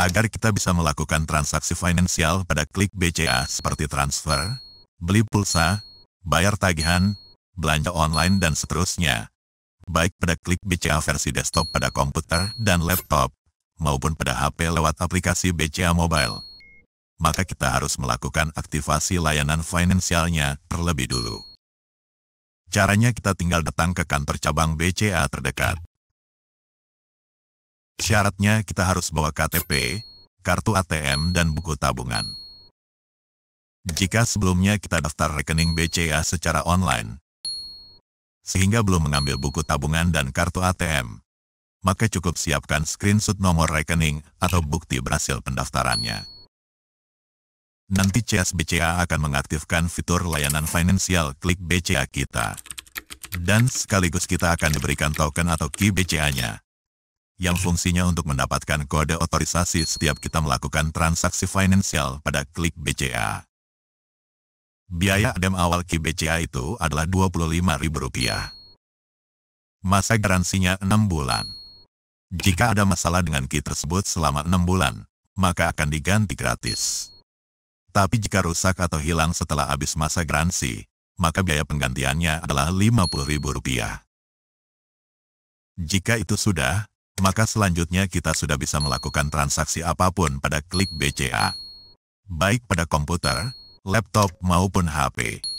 Agar kita bisa melakukan transaksi finansial pada klik BCA seperti transfer, beli pulsa, bayar tagihan, belanja online dan seterusnya. Baik pada klik BCA versi desktop pada komputer dan laptop, maupun pada HP lewat aplikasi BCA Mobile. Maka kita harus melakukan aktivasi layanan finansialnya terlebih dulu. Caranya kita tinggal datang ke kantor cabang BCA terdekat. Syaratnya kita harus bawa KTP, kartu ATM, dan buku tabungan. Jika sebelumnya kita daftar rekening BCA secara online, sehingga belum mengambil buku tabungan dan kartu ATM, maka cukup siapkan screenshot nomor rekening atau bukti berhasil pendaftarannya. Nanti CS BCA akan mengaktifkan fitur layanan finansial klik BCA kita. Dan sekaligus kita akan diberikan token atau key BCA-nya yang fungsinya untuk mendapatkan kode otorisasi setiap kita melakukan transaksi finansial pada klik BCA. Biaya adem awal ki BCA itu adalah Rp25.000. Masa garansinya 6 bulan. Jika ada masalah dengan ki tersebut selama 6 bulan, maka akan diganti gratis. Tapi jika rusak atau hilang setelah habis masa garansi, maka biaya penggantiannya adalah Rp50.000. Jika itu sudah, maka selanjutnya kita sudah bisa melakukan transaksi apapun pada klik BCA. Baik pada komputer, laptop maupun HP.